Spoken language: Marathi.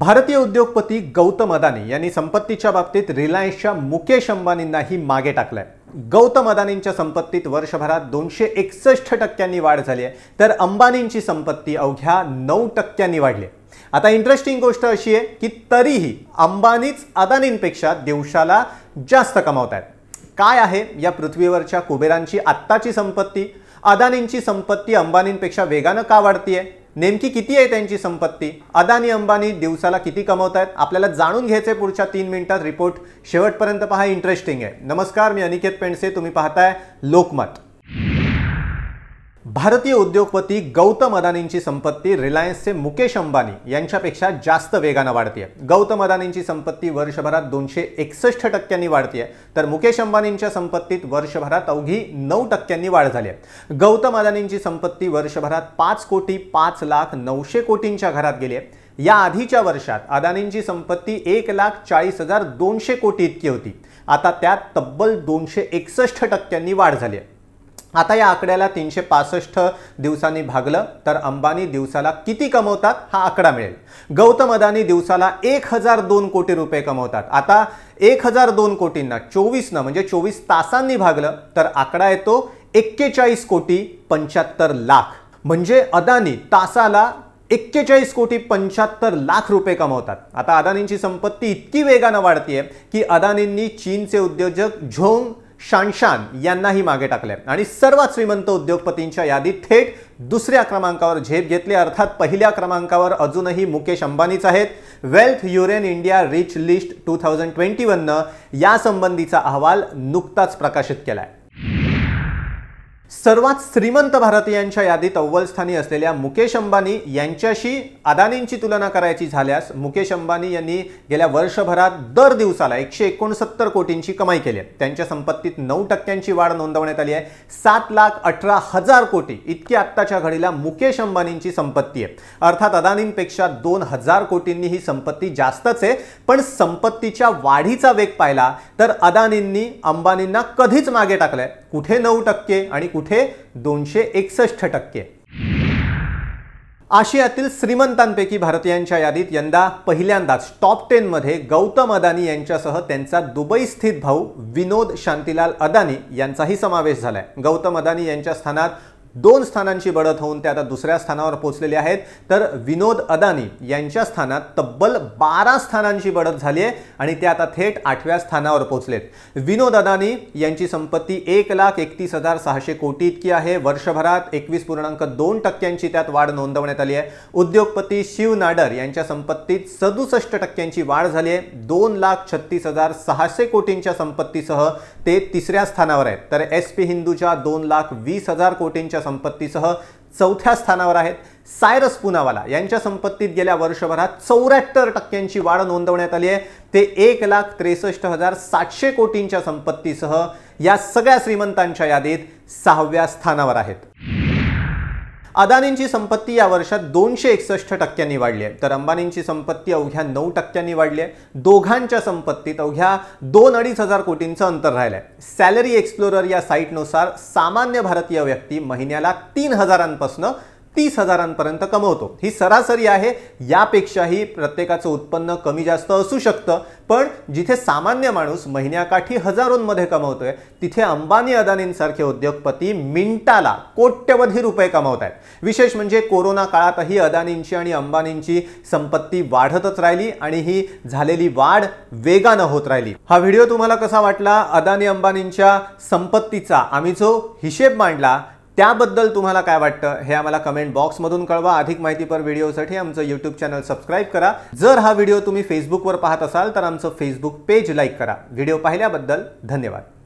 भारतीय उद्योगपती गौतम अदानी यांनी संपत्तीच्या बाबतीत रिलायन्सच्या मुकेश अंबानींनाही मागे टाकलंय गौतम अदानींच्या संपत्तीत वर्षभरात दोनशे एकसष्ट टक्क्यांनी वाढ झाली आहे तर अंबानींची संपत्ती अवघ्या नऊ टक्क्यांनी वाढली आहे आता इंटरेस्टिंग गोष्ट अशी आहे की तरीही अंबानीच अदानींपेक्षा दिवसाला जास्त कमावत आहेत काय आहे या पृथ्वीवरच्या कुबेरांची आत्ताची संपत्ती अदानींची संपत्ती अंबानींपेक्षा वेगानं का वाढतीये नेमकी किती आहे त्यांची संपत्ती अदानी अंबानी दिवसाला किती कमवत आहेत आपल्याला जाणून घ्यायचे पुढच्या तीन मिनिटात रिपोर्ट शेवटपर्यंत पहा इंटरेस्टिंग आहे नमस्कार मी अनिकेत पेंडसे तुम्ही पाहताय लोकमत भारतीय उद्योगपती गौतम अदानींची संपत्ती रिलायन्सचे मुकेश अंबानी यांच्यापेक्षा जास्त वेगानं वाढते गौतम अदानींची संपत्ती वर्षभरात दोनशे एकसष्ट टक्क्यांनी वाढतीय तर मुकेश अंबानींच्या संपत्तीत वर्षभरात अवघी नऊ टक्क्यांनी वाढ झाली आहे गौतम अदानींची संपत्ती वर्षभरात पाच कोटी पाच लाख नऊशे कोटींच्या घरात गेली आहे या आधीच्या वर्षात अदानींची संपत्ती एक लाख चाळीस हजार दोनशे कोटी इतकी होती आता त्यात तब्बल दोनशे एकसष्ट टक्क्यांनी वाढ झाली आहे आता या आकड्याला तीनशे पासष्ट दिवसांनी भागलं तर अंबानी दिवसाला किती कमवतात हा आकडा मिळेल गौतम अदानी दिवसाला एक हजार दोन कोटी रुपये कमवतात आता एक हजार दोन कोटींना चोवीसनं म्हणजे चोवीस तासांनी भागलं तर आकडा येतो एक्केचाळीस कोटी पंच्याहत्तर लाख म्हणजे अदानी तासाला एक्केचाळीस कोटी पंच्याहत्तर लाख रुपये कमवतात आता अदानींची संपत्ती इतकी वेगानं वाढतीये की अदानींनी चीनचे उद्योजक झोंग शानशान यांनाही मागे टाकले आणि सर्वात श्रीमंत उद्योगपतींच्या यादीत थेट दुसऱ्या क्रमांकावर झेप घेतली अर्थात पहिल्या क्रमांकावर अजूनही मुकेश अंबानीच आहेत वेल्थ युरेन India rich list two thousand twenty वननं यासंबंधीचा अहवाल नुकताच प्रकाशित केला आहे सर्वात श्रीमंत भारतीयांच्या यादीत अव्वल स्थानी असलेल्या मुकेश अंबानी यांच्याशी अदानींची तुलना करायची झाल्यास मुकेश अंबानी यांनी गेल्या वर्षभरात दर दिवसाला एकशे एकोणसत्तर कोटींची कमाई केली आहे त्यांच्या संपत्तीत नऊ टक्क्यांची वाढ नोंदवण्यात आली आहे सात लाख अठरा हजार कोटी इतकी आत्ताच्या घडीला मुकेश अंबानींची संपत्ती आहे अर्थात अदानींपेक्षा दोन हजार कोटींनी ही संपत्ती जास्तच आहे पण संपत्तीच्या वाढीचा वेग पाहिला तर अदानींनी अंबानींना कधीच मागे टाकलंय कुठे नऊ टक्के आणि कुठे दोनशे एकसष्ट टक्के आशियातील श्रीमंतांपैकी भारतीयांच्या यादीत यंदा पहिल्यांदाच टॉप मध्ये गौतम अदानी यांच्यासह त्यांचा दुबई स्थित भाऊ विनोद शांतीलाल अदानी यांचाही समावेश झालाय गौतम अदानी यांच्या स्थानात दोन स्थानांची बढत होऊन ते आता दुसऱ्या स्थानावर पोहोचलेले आहेत तर विनोद अदानी यांच्या स्थानात तब्बल बारा स्थानांची बढत झाली आहे आणि ते आता थेट आठव्या स्थानावर पोहोचलेत विनोद अदानी यांची संपत्ती एक लाख एकतीस हजार सहाशे कोटी इतकी आहे वर्षभरात एकवीस पूर्णांक दोन टक्क्यांची त्यात वाढ नोंदवण्यात आली आहे उद्योगपती शिव नाडर यांच्या संपत्तीत सदुसष्ट टक्क्यांची वाढ झाली आहे दोन लाख छत्तीस हजार सहाशे कोटींच्या संपत्तीसह ते तिसऱ्या स्थानावर आहेत तर एस पी हिंदूच्या दोन लाख वीस हजार कोटींच्या संपत्तीसह चौथ्या स्थानावर आहेत सायरस पुनावाला यांच्या संपत्तीत गेल्या वर्षभरात चौऱ्याहत्तर टक्क्यांची वाढ नोंदवण्यात आली आहे ते एक लाख त्रेसष्ट हजार सातशे कोटींच्या संपत्तीसह या सगळ्या श्रीमंतांच्या यादीत सहाव्या स्थानावर आहेत अदानींची संपत्ती या वर्षात दोनशे एकसष्ट टक्क्यांनी वाढली आहे तर अंबानींची संपत्ती अवघ्या नऊ टक्क्यांनी वाढली आहे दोघांच्या संपत्तीत अवघ्या दोन अडीच हजार कोटींचं अंतर राहिलं आहे सॅलरी एक्सप्लोरर या साईटनुसार सामान्य भारतीय व्यक्ती महिन्याला तीन हजारांपासून तीस हजारांपर्यंत कमवतो ही सरासरी आहे यापेक्षाही प्रत्येकाचं उत्पन्न कमी जास्त असू शकतं पण जिथे सामान्य माणूस महिन्याकाठी हजारोंमध्ये कमवतोय तिथे अंबानी अदानींसारखे उद्योगपती मिनिटाला कोट्यवधी रुपये कमावत आहेत विशेष म्हणजे कोरोना काळातही अदानींची आणि अंबानींची संपत्ती वाढतच राहिली आणि ही झालेली वाढ वेगानं होत राहिली हा व्हिडिओ तुम्हाला कसा वाटला अदानी अंबानींच्या संपत्तीचा आम्ही जो हिशेब मांडला त्याबद्दल तुम्हाला काय वाटतं हे आम्हाला कमेंट बॉक्समधून कळवा अधिक माहितीपर व्हिडिओसाठी आमचं यूट्यूब चॅनल सबस्क्राईब करा जर हा व्हिडिओ तुम्ही फेसबुकवर पाहत असाल तर आमचं फेसबुक पेज लाईक करा व्हिडिओ पाहिल्याबद्दल धन्यवाद